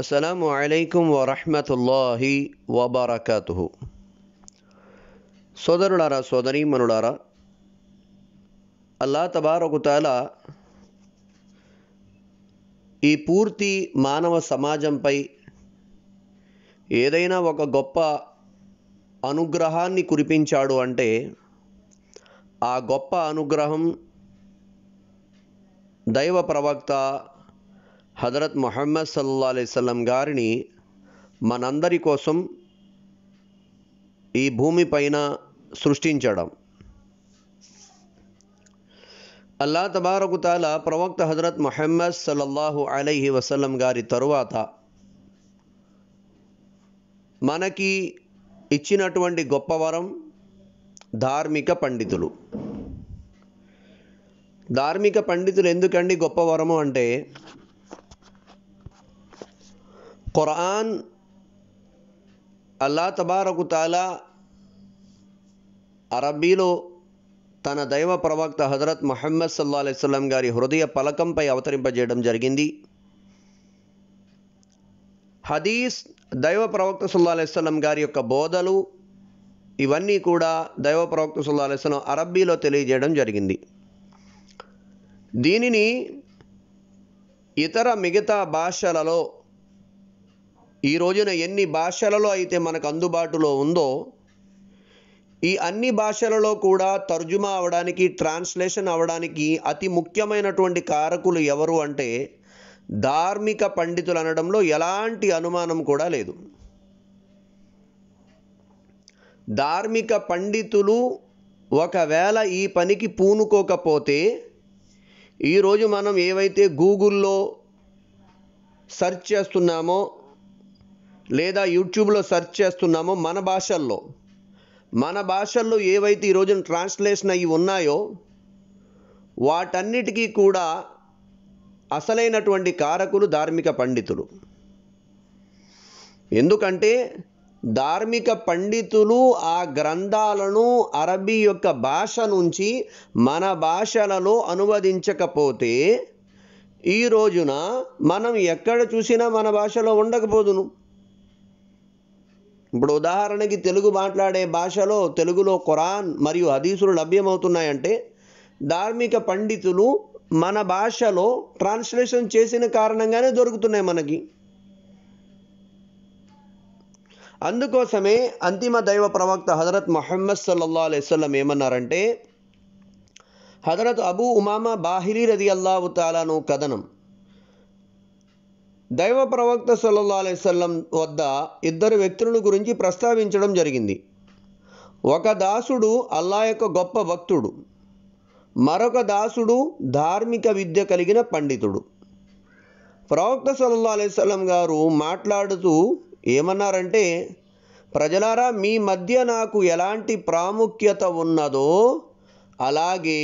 అస్సలం అయికం వరహమతుల్లాహి సోదరుడారా సోదరులారా మనుడారా అల్లా తబారకుతాల ఈ పూర్తి మానవ సమాజంపై ఏదైనా ఒక గొప్ప అనుగ్రహాన్ని కురిపించాడు అంటే ఆ గొప్ప అనుగ్రహం దైవ ప్రవక్త హజరత్ మొహమ్మద్ సల్లా అలైవల్లం గారిని మనందరి కోసం ఈ భూమిపైన సృష్టించడం అల్లా తబారకు తాల ప్రవక్త హజరత్ మొహమ్మద్ సల్లల్లాహు అలైహి వసలం గారి తరువాత మనకి ఇచ్చినటువంటి గొప్పవరం ధార్మిక పండితులు ధార్మిక పండితులు ఎందుకండి గొప్ప వరము అంటే क़ुरान అల్లా తబారకు తాలా అరబ్బీలో తన దైవ ప్రవక్త హజరత్ మహమ్మద్ సల్లా అలైస్లం గారి హృదయ పలకంపై అవతరింపజేయడం జరిగింది హదీస్ దైవ ప్రవక్త సుల్లా అలైస్లం గారి యొక్క బోధలు ఇవన్నీ కూడా దైవ ప్రవక్త సుల్లా అలైస్లం అరబ్బీలో తెలియజేయడం జరిగింది దీనిని ఇతర మిగతా భాషలలో ఈ రోజున ఎన్ని భాషలలో అయితే మనకు అందుబాటులో ఉందో ఈ అన్ని భాషలలో కూడా తర్జుమా అవడానికి ట్రాన్స్లేషన్ అవడానికి అతి ముఖ్యమైనటువంటి కారకులు ఎవరు అంటే ధార్మిక పండితులు అనడంలో ఎలాంటి అనుమానం కూడా లేదు ధార్మిక పండితులు ఒకవేళ ఈ పనికి పూనుకోకపోతే ఈరోజు మనం ఏవైతే గూగుల్లో సెర్చ్ చేస్తున్నామో లేదా యూట్యూబ్లో సెర్చ్ చేస్తున్నామో మన భాషల్లో మన భాషల్లో ఏవైతే ఈ రోజున ట్రాన్స్లేషన్ అయ్యి ఉన్నాయో వాటన్నిటికీ కూడా అసలైనటువంటి కారకులు ధార్మిక పండితులు ఎందుకంటే ధార్మిక పండితులు ఆ గ్రంథాలను అరబీ యొక్క భాష నుంచి మన భాషలలో అనువదించకపోతే ఈ రోజున మనం ఎక్కడ చూసినా మన భాషలో ఉండకపోదును ఇప్పుడు ఉదాహరణకి తెలుగు మాట్లాడే భాషలో తెలుగులో ఖురాన్ మరియు హదీసులు లభ్యమవుతున్నాయంటే ధార్మిక పండితులు మన భాషలో ట్రాన్స్లేషన్ చేసిన కారణంగానే దొరుకుతున్నాయి మనకి అందుకోసమే అంతిమ దైవ ప్రవక్త హజరత్ మొహమ్మద్ సల్లల్లా అలైవల్లం ఏమన్నారంటే హజరత్ అబూ ఉమామా బాహిరీ రది అల్లావు తాలాను కథనం దైవ ప్రవక్త సల్లల్లా అలైవల్లం వద్ద ఇద్దరు వ్యక్తులను గురించి ప్రస్తావించడం జరిగింది ఒక దాసుడు అల్లా యొక్క గొప్ప భక్తుడు మరొక దాసుడు ధార్మిక విద్య కలిగిన పండితుడు ప్రవక్త సల్లల్లా అలైవల్లం గారు మాట్లాడుతూ ఏమన్నారంటే ప్రజలారా మీ మధ్య నాకు ఎలాంటి ప్రాముఖ్యత ఉన్నదో అలాగే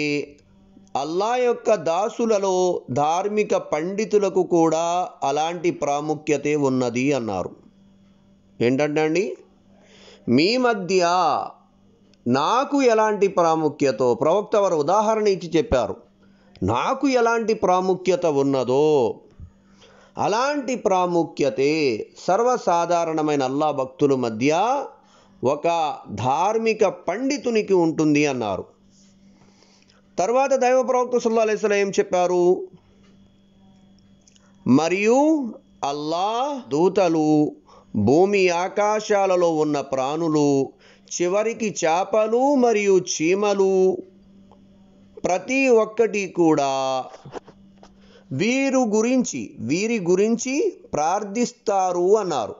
అల్లా యొక్క దాసులలో ధార్మిక పండితులకు కూడా అలాంటి ప్రాముఖ్యతే ఉన్నది అన్నారు ఏంటంటే అండి మీ మధ్య నాకు ఎలాంటి ప్రాముఖ్యతో ప్రవక్త వారు ఉదాహరణ ఇచ్చి చెప్పారు నాకు ఎలాంటి ప్రాముఖ్యత ఉన్నదో అలాంటి ప్రాముఖ్యతే సర్వసాధారణమైన అల్లా భక్తుల మధ్య ఒక ధార్మిక పండితునికి ఉంటుంది అన్నారు తర్వాత దైవ ప్రవక్త సుల్లా అలైస్లా ఏం చెప్పారు మరియు అల్లా దూతలు భూమి ఆకాశాలలో ఉన్న ప్రాణులు చివరికి చేపలు మరియు చీమలు ప్రతి ఒక్కటి కూడా వీరు గురించి వీరి గురించి ప్రార్థిస్తారు అన్నారు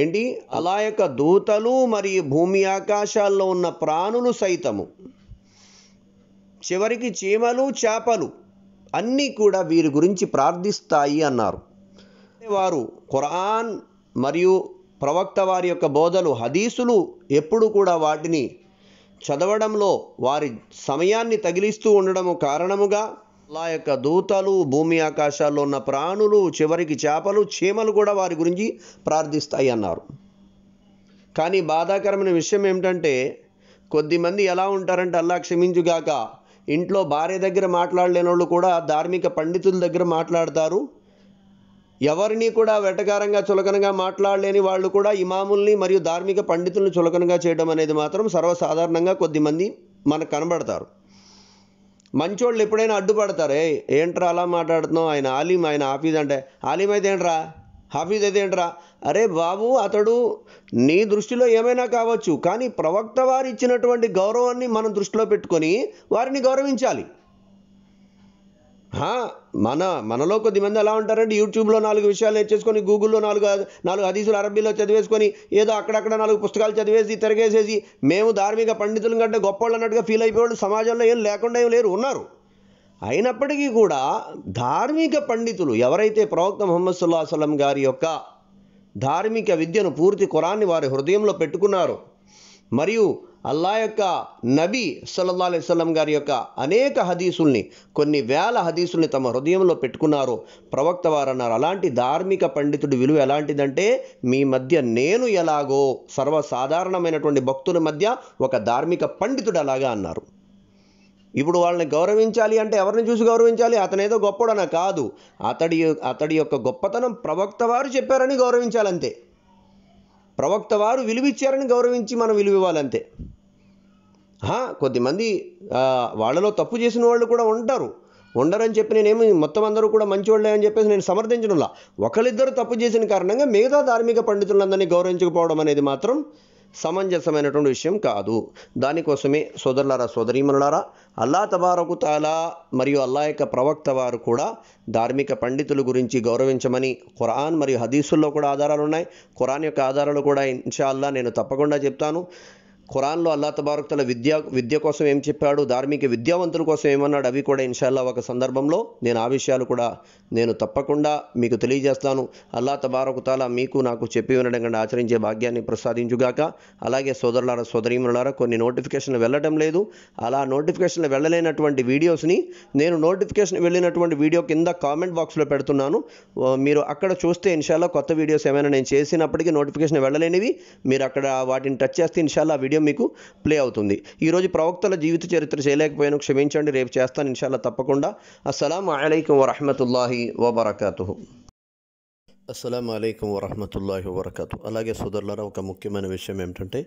ఏంటి అలా యొక్క దూతలు మరియు భూమి ఆకాశాల్లో ఉన్న ప్రాణులు సైతము చివరికి చీమలు చేపలు అన్నీ కూడా వీరి గురించి ప్రార్థిస్తాయి అన్నారు వారు ఖురాన్ మరియు ప్రవక్త వారి యొక్క బోధలు హదీసులు ఎప్పుడు కూడా వాటిని చదవడంలో వారి సమయాన్ని తగిలిస్తూ ఉండడము కారణముగా అలా యొక్క దూతలు భూమి ఆకాశాల్లో ఉన్న ప్రాణులు చివరికి చేపలు చీమలు కూడా వారి గురించి ప్రార్థిస్తాయి అన్నారు కానీ బాధాకరమైన విషయం ఏమిటంటే కొద్దిమంది ఎలా ఉంటారంటే అల్లా క్షమించుగాక ఇంట్లో భార్య దగ్గర మాట్లాడలేని వాళ్ళు కూడా ధార్మిక పండితుల దగ్గర మాట్లాడతారు ఎవరిని కూడా వెటకారంగా చులకనగా మాట్లాడలేని వాళ్ళు కూడా ఇమాముల్ని మరియు ధార్మిక పండితుల్ని చులకనగా చేయడం అనేది మాత్రం సర్వసాధారణంగా కొద్దిమంది మనకు కనబడతారు మంచోళ్ళు ఎప్పుడైనా అడ్డుపడతారే ఏంట్రా అలా మాట్లాడుతున్నావు ఆయన ఆలీం ఆయన ఆఫీస్ అంటే ఆలీం అయితే ఏంట్రా హాఫీజ్ అయితే ఏంట్రా అరే బాబు అతడు నీ దృష్టిలో ఏమైనా కావచ్చు కానీ ప్రవక్త వారు ఇచ్చినటువంటి గౌరవాన్ని మనం దృష్టిలో పెట్టుకొని వారిని గౌరవించాలి మన మనలో కొద్దిమంది ఎలా ఉంటారంటే యూట్యూబ్లో నాలుగు విషయాలు నేర్చేసుకొని గూగుల్లో నాలుగు నాలుగు హదీసులు అరబీలో చదివేసుకొని ఏదో అక్కడక్కడ నాలుగు పుస్తకాలు చదివేసి తిరగేసేసి మేము ధార్మిక పండితుల కంటే గొప్ప అన్నట్టుగా ఫీల్ అయిపోయి సమాజంలో ఏం లేకుండా ఏం లేరు ఉన్నారు అయినప్పటికీ కూడా ధార్మిక పండితులు ఎవరైతే ప్రవక్త ముహమ్మద్ సుల్లా సలం గారి యొక్క ధార్మిక విద్యను పూర్తి కురాన్ని వారి హృదయంలో పెట్టుకున్నారు మరియు అల్లా యొక్క నబీ సల్లల్లా అలైవలం గారి యొక్క అనేక హదీసుల్ని కొన్ని వేల హదీసుల్ని తమ హృదయంలో పెట్టుకున్నారు ప్రవక్త వారు అన్నారు అలాంటి ధార్మిక పండితుడి విలువ ఎలాంటిదంటే మీ మధ్య నేను ఎలాగో సర్వసాధారణమైనటువంటి భక్తుల మధ్య ఒక ధార్మిక పండితుడు అలాగా అన్నారు ఇప్పుడు వాళ్ళని గౌరవించాలి అంటే ఎవరిని చూసి గౌరవించాలి అతను ఏదో గొప్పడన కాదు అతడి అతడి యొక్క గొప్పతనం ప్రవక్త వారు చెప్పారని గౌరవించాలంతే ప్రవక్త వారు విలువిచ్చారని గౌరవించి మనం విలువివ్వాలంతే కొద్దిమంది వాళ్ళలో తప్పు చేసిన వాళ్ళు కూడా ఉంటారు ఉండరని చెప్పి నేనేమి మొత్తం అందరూ కూడా వాళ్ళే అని చెప్పేసి నేను సమర్థించడంలా ఒకళ్ళిద్దరు తప్పు చేసిన కారణంగా మిగతా ధార్మిక పండితులందరినీ గౌరవించకపోవడం అనేది మాత్రం సమంజసమైనటువంటి విషయం కాదు దానికోసమే సోదరులారా సోదరీమనులారా అల్లా తబారకు తాలా మరియు అల్లా యొక్క ప్రవక్త వారు కూడా ధార్మిక పండితుల గురించి గౌరవించమని ఖురాన్ మరియు హదీసుల్లో కూడా ఆధారాలు ఉన్నాయి ఖురాన్ యొక్క ఆధారాలు కూడా ఇన్షాల్లా నేను తప్పకుండా చెప్తాను ఖురాన్లో అల్లా తల విద్య విద్య కోసం ఏం చెప్పాడు ధార్మిక విద్యావంతుల కోసం ఏమన్నాడు అవి కూడా ఇన్షాల్లా ఒక సందర్భంలో నేను ఆ విషయాలు కూడా నేను తప్పకుండా మీకు తెలియజేస్తాను అల్లా తబారకుతాల మీకు నాకు చెప్పి వినడం కంటే ఆచరించే భాగ్యాన్ని ప్రసాదించుగాక అలాగే సోదరులారా సోదరీమణులారా కొన్ని నోటిఫికేషన్లు వెళ్ళడం లేదు అలా నోటిఫికేషన్లు వెళ్ళలేనటువంటి వీడియోస్ని నేను నోటిఫికేషన్ వెళ్ళినటువంటి వీడియో కింద కామెంట్ బాక్స్లో పెడుతున్నాను మీరు అక్కడ చూస్తే ఇన్షాల్లో కొత్త వీడియోస్ ఏమైనా నేను చేసినప్పటికీ నోటిఫికేషన్ వెళ్ళలేనివి మీరు అక్కడ వాటిని టచ్ చేస్తే ఇన్షాల్లో వీడియో వీడియో మీకు ప్లే అవుతుంది ఈరోజు ప్రవక్తల జీవిత చరిత్ర చేయలేకపోయాను క్షమించండి రేపు చేస్తాను ఇన్షాల్లా తప్పకుండా అస్సలం అలైకం వరహమతుల్లాహి వబర్కతు అస్సలం అలైకం వరహమతుల్లాహి వబర్కతు అలాగే సుదర్లరా ఒక ముఖ్యమైన విషయం ఏమిటంటే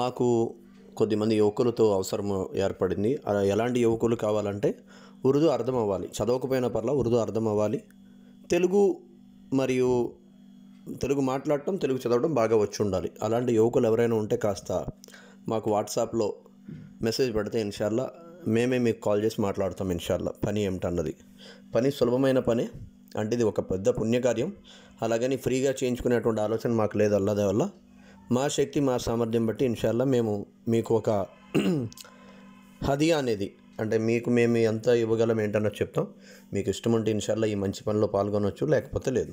మాకు కొద్దిమంది యువకులతో అవసరం ఏర్పడింది ఎలాంటి యువకులు కావాలంటే ఉర్దూ అర్థం అవ్వాలి చదవకపోయిన పర్లా ఉర్దూ అర్థం అవ్వాలి తెలుగు మరియు తెలుగు మాట్లాడటం తెలుగు చదవడం బాగా వచ్చి ఉండాలి అలాంటి యువకులు ఎవరైనా ఉంటే కాస్త మాకు వాట్సాప్లో మెసేజ్ పెడితే ఇన్షాల్లా మేమే మీకు కాల్ చేసి మాట్లాడతాం ఇన్షాల్లా పని ఏమిటన్నది పని సులభమైన పని అంటే ఇది ఒక పెద్ద పుణ్యకార్యం అలాగని ఫ్రీగా చేయించుకునేటువంటి ఆలోచన మాకు లేదు అల్లదే వల్ల మా శక్తి మా సామర్థ్యం బట్టి ఇన్షాల్లా మేము మీకు ఒక హదియా అనేది అంటే మీకు మేము ఎంత ఇవ్వగలం ఏంటన్నది చెప్తాం మీకు ఇష్టం ఉంటే ఇన్షాల్లా ఈ మంచి పనిలో పాల్గొనవచ్చు లేకపోతే లేదు